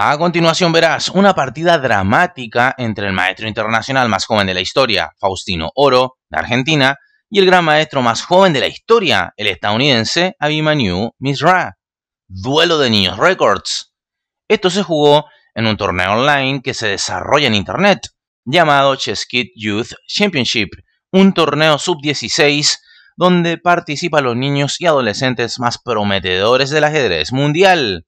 A continuación verás una partida dramática entre el maestro internacional más joven de la historia, Faustino Oro, de Argentina, y el gran maestro más joven de la historia, el estadounidense Abimanyu Misra. Duelo de niños records. Esto se jugó en un torneo online que se desarrolla en internet, llamado Chess Youth Championship, un torneo sub-16 donde participan los niños y adolescentes más prometedores del ajedrez mundial.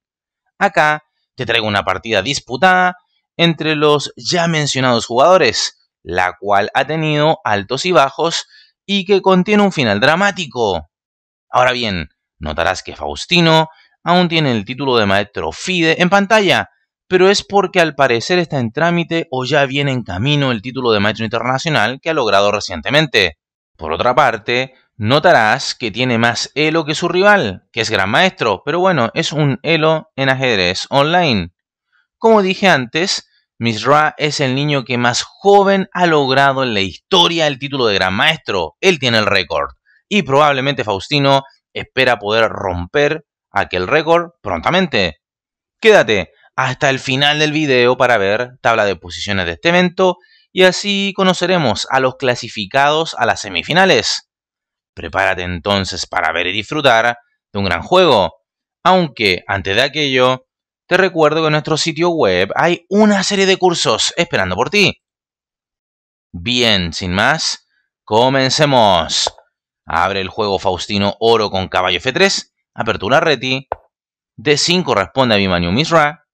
Acá te traigo una partida disputada entre los ya mencionados jugadores, la cual ha tenido altos y bajos y que contiene un final dramático. Ahora bien, notarás que Faustino aún tiene el título de maestro FIDE en pantalla, pero es porque al parecer está en trámite o ya viene en camino el título de maestro internacional que ha logrado recientemente. Por otra parte, Notarás que tiene más elo que su rival, que es gran maestro, pero bueno, es un elo en ajedrez online. Como dije antes, Misra es el niño que más joven ha logrado en la historia el título de gran maestro. Él tiene el récord. Y probablemente Faustino espera poder romper aquel récord prontamente. Quédate hasta el final del video para ver tabla de posiciones de este evento y así conoceremos a los clasificados a las semifinales. Prepárate entonces para ver y disfrutar de un gran juego. Aunque, antes de aquello, te recuerdo que en nuestro sitio web hay una serie de cursos esperando por ti. Bien, sin más, comencemos. Abre el juego Faustino Oro con caballo F3, apertura Reti. D5 responde a Bimaniu Misra.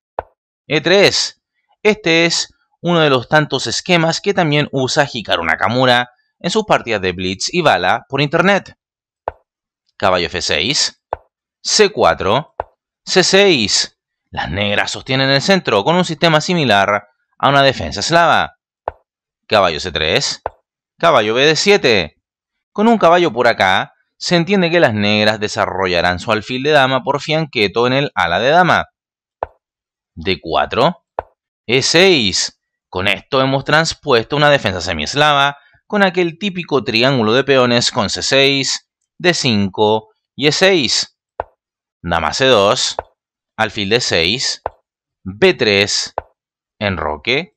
E3. Este es uno de los tantos esquemas que también usa Hikaru Nakamura en sus partidas de Blitz y Bala por internet. Caballo F6, C4, C6. Las negras sostienen el centro con un sistema similar a una defensa eslava. Caballo C3, caballo BD7. Con un caballo por acá, se entiende que las negras desarrollarán su alfil de dama por fianqueto en el ala de dama. D4, E6. Con esto hemos transpuesto una defensa semieslava con aquel típico triángulo de peones con C6, D5 y E6. Dama C2, alfil D6, B3, enroque,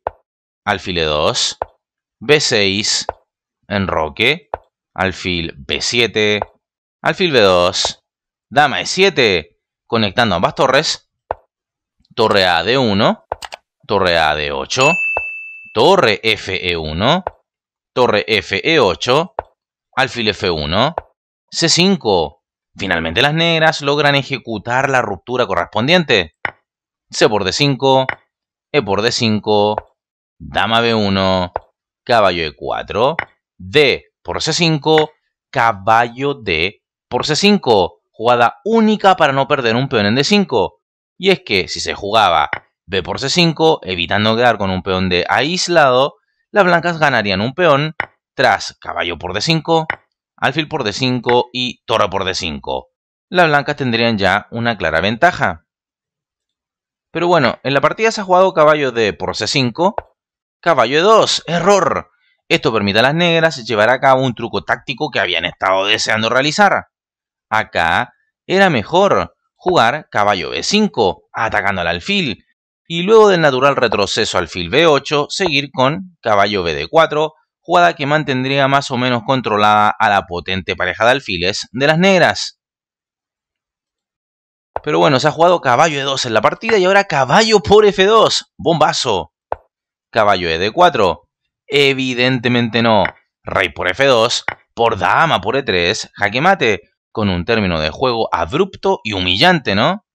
alfil E2, B6, enroque, alfil B7, alfil B2, dama E7, conectando ambas torres, torre A de 1 torre A de 8 torre F E1, torre F, E8, alfil F1, C5. Finalmente las negras logran ejecutar la ruptura correspondiente. C por D5, E por D5, dama B1, caballo E4, D por C5, caballo D por C5. Jugada única para no perder un peón en D5. Y es que si se jugaba B por C5, evitando quedar con un peón de aislado, las blancas ganarían un peón tras caballo por d5, alfil por d5 y toro por d5. Las blancas tendrían ya una clara ventaja. Pero bueno, en la partida se ha jugado caballo d por c5, caballo e2, error. Esto permite a las negras llevar a cabo un truco táctico que habían estado deseando realizar. Acá era mejor jugar caballo e5, atacando al alfil, y luego del natural retroceso al B8, seguir con caballo BD4, jugada que mantendría más o menos controlada a la potente pareja de alfiles de las negras. Pero bueno, se ha jugado caballo E2 en la partida y ahora caballo por F2. Bombazo. Caballo ED4. Evidentemente no. Rey por F2. Por dama por E3. Jaque mate. Con un término de juego abrupto y humillante, ¿no?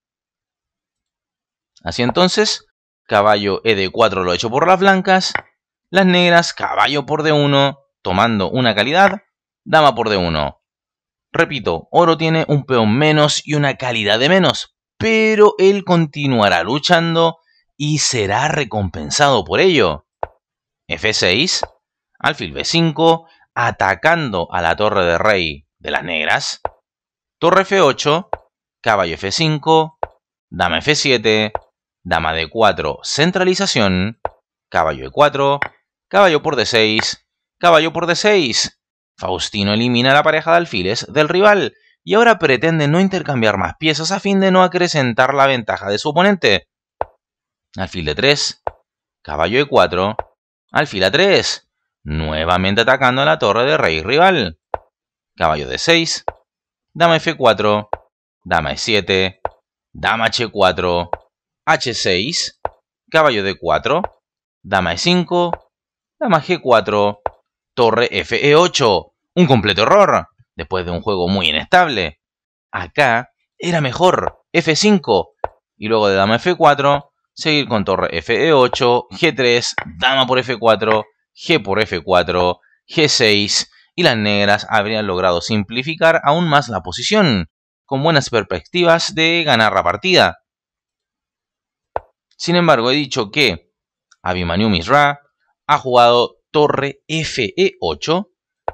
Así entonces, caballo e 4 lo hecho por las blancas, las negras, caballo por d1, tomando una calidad, dama por d1. Repito, oro tiene un peón menos y una calidad de menos, pero él continuará luchando y será recompensado por ello. f6, alfil b5, atacando a la torre de rey de las negras. Torre f8, caballo f5, dama f7, dama de 4, centralización, caballo de 4, caballo por d6, caballo por d6. Faustino elimina la pareja de alfiles del rival y ahora pretende no intercambiar más piezas a fin de no acrecentar la ventaja de su oponente. Alfil de 3, caballo de 4, alfil a 3, nuevamente atacando a la torre de rey rival. Caballo de 6, dama f4, dama e7, dama h4, H6, caballo D4, dama E5, dama G4, torre FE8. Un completo error, después de un juego muy inestable. Acá era mejor F5 y luego de dama F4, seguir con torre FE8, G3, dama por F4, G por F4, G6 y las negras habrían logrado simplificar aún más la posición, con buenas perspectivas de ganar la partida. Sin embargo, he dicho que Abimanyu Misra ha jugado torre FE8,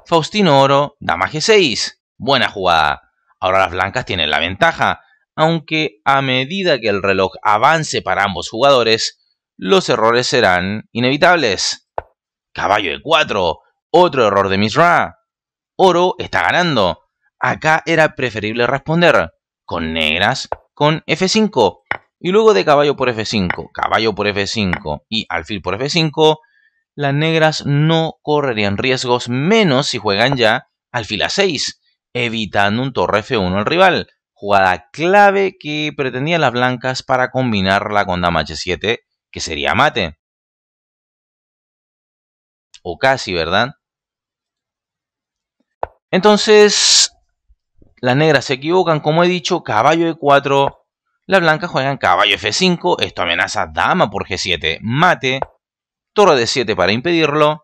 Faustino Oro, dama G6. Buena jugada. Ahora las blancas tienen la ventaja, aunque a medida que el reloj avance para ambos jugadores, los errores serán inevitables. Caballo E4, otro error de Misra. Oro está ganando. Acá era preferible responder con negras, con F5, y luego de caballo por F5, caballo por F5 y alfil por F5, las negras no correrían riesgos menos si juegan ya alfil a 6, evitando un torre F1 al rival. Jugada clave que pretendían las blancas para combinarla con dama H7, que sería mate. O casi, ¿verdad? Entonces, las negras se equivocan, como he dicho, caballo E4, la blanca juega en caballo f5, esto amenaza dama por g7, mate, torre de 7 para impedirlo,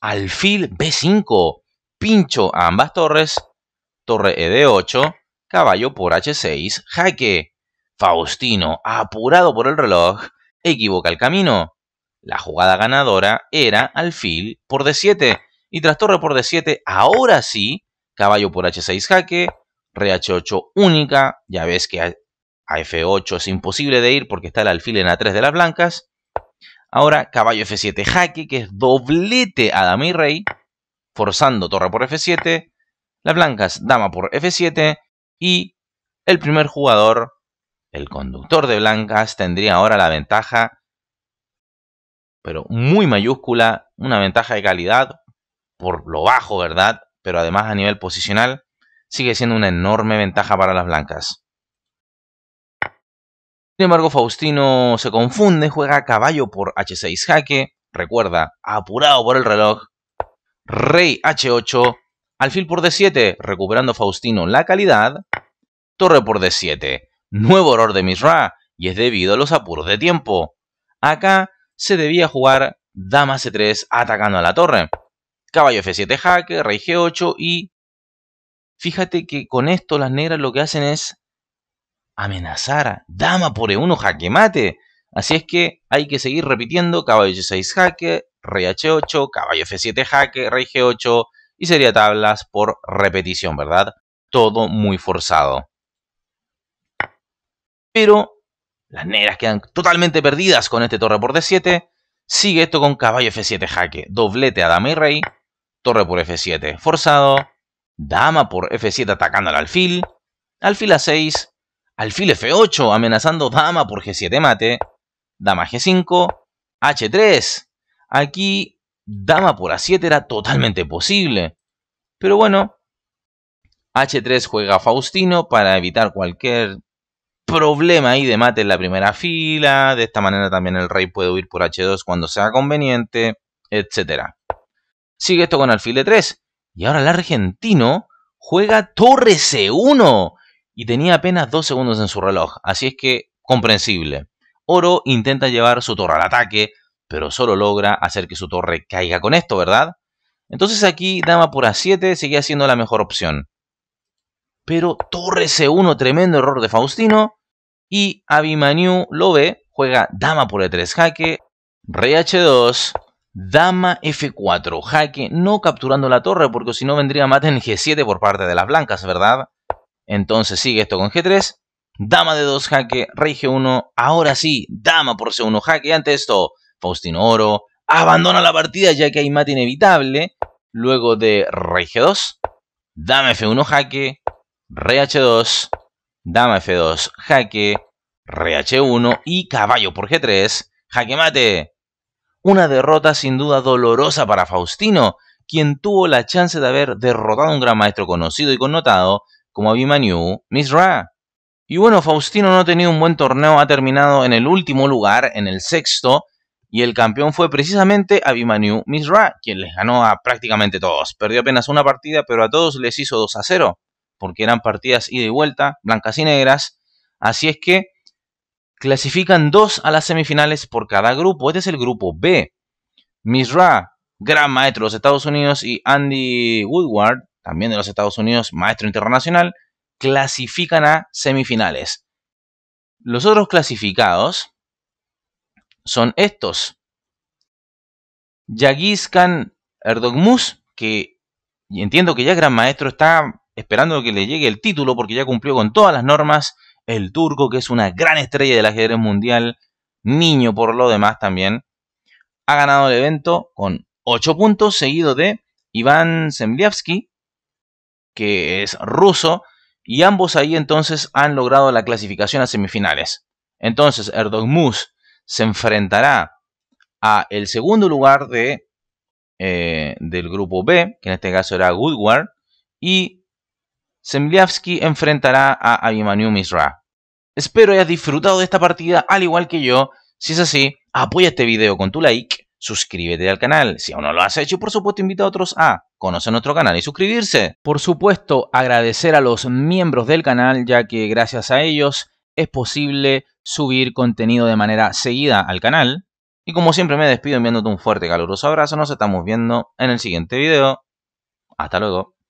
alfil b5, pincho a ambas torres, torre e de 8, caballo por h6, jaque. Faustino, apurado por el reloj, equivoca el camino. La jugada ganadora era alfil por d7 y tras torre por d7, ahora sí, caballo por h6 jaque, re 8 única, ya ves que a F8 es imposible de ir porque está el alfil en A3 de las blancas. Ahora caballo F7 jaque, que es doblete a dama y rey, forzando torre por F7, las blancas dama por F7 y el primer jugador, el conductor de blancas, tendría ahora la ventaja, pero muy mayúscula, una ventaja de calidad por lo bajo, ¿verdad? Pero además a nivel posicional sigue siendo una enorme ventaja para las blancas. Sin embargo, Faustino se confunde, juega caballo por h6 jaque, recuerda, apurado por el reloj, rey h8, alfil por d7, recuperando Faustino la calidad, torre por d7, nuevo error de Misra, y es debido a los apuros de tiempo. Acá se debía jugar dama c3 atacando a la torre, caballo f7 jaque, rey g8 y... Fíjate que con esto las negras lo que hacen es amenazar, dama por E1 jaque mate. Así es que hay que seguir repitiendo caballo G6 jaque, rey H8, caballo F7 jaque, rey G8 y sería tablas por repetición, ¿verdad? Todo muy forzado. Pero las negras quedan totalmente perdidas con este torre por D7. Sigue esto con caballo F7 jaque, doblete a dama y rey, torre por F7 forzado, dama por F7 atacando al alfil, alfil A6, alfil F8 amenazando dama por G7 mate, dama G5, H3. Aquí dama por A7 era totalmente posible. Pero bueno, H3 juega Faustino para evitar cualquier problema ahí de mate en la primera fila. De esta manera también el rey puede huir por H2 cuando sea conveniente, etc. Sigue esto con alfil E3. Y ahora el argentino juega torre C1 y tenía apenas dos segundos en su reloj, así es que comprensible. Oro intenta llevar su torre al ataque, pero solo logra hacer que su torre caiga con esto, ¿verdad? Entonces aquí dama por a7 seguía siendo la mejor opción. Pero torre c1, tremendo error de Faustino, y Abimanyu lo ve, juega dama por e3 jaque, rey h2, dama f4 jaque, no capturando la torre porque si no vendría mate en g7 por parte de las blancas, ¿verdad? Entonces sigue esto con G3. Dama de 2 jaque, rey G1. Ahora sí, dama por C1 jaque. Ante esto, Faustino Oro abandona la partida ya que hay mate inevitable. Luego de rey G2, dama F1 jaque, rey H2, dama F2 jaque, rey H1 y caballo por G3, jaque mate. Una derrota sin duda dolorosa para Faustino, quien tuvo la chance de haber derrotado a un gran maestro conocido y connotado, como Abimanyu, Misra. Y bueno, Faustino no ha tenido un buen torneo, ha terminado en el último lugar, en el sexto, y el campeón fue precisamente Abimanyu Misra, quien les ganó a prácticamente todos. Perdió apenas una partida, pero a todos les hizo 2 a 0, porque eran partidas ida y vuelta, blancas y negras. Así es que clasifican dos a las semifinales por cada grupo. Este es el grupo B. Misra, gran maestro de los Estados Unidos, y Andy Woodward, también de los Estados Unidos, maestro internacional, clasifican a semifinales. Los otros clasificados son estos. Yagizkan Erdogmus, que entiendo que ya gran maestro está esperando que le llegue el título porque ya cumplió con todas las normas. El turco, que es una gran estrella del ajedrez mundial, niño por lo demás también, ha ganado el evento con 8 puntos, seguido de Iván Semliavsky, que es ruso, y ambos ahí entonces han logrado la clasificación a semifinales. Entonces Mus se enfrentará a el segundo lugar de, eh, del grupo B, que en este caso era Goodward, y Semliavsky enfrentará a Abimanyu Misra. Espero hayas disfrutado de esta partida al igual que yo. Si es así, apoya este video con tu like suscríbete al canal. Si aún no lo has hecho, por supuesto, invita a otros a conocer nuestro canal y suscribirse. Por supuesto, agradecer a los miembros del canal, ya que gracias a ellos es posible subir contenido de manera seguida al canal. Y como siempre me despido enviándote un fuerte caluroso abrazo, nos estamos viendo en el siguiente video. Hasta luego.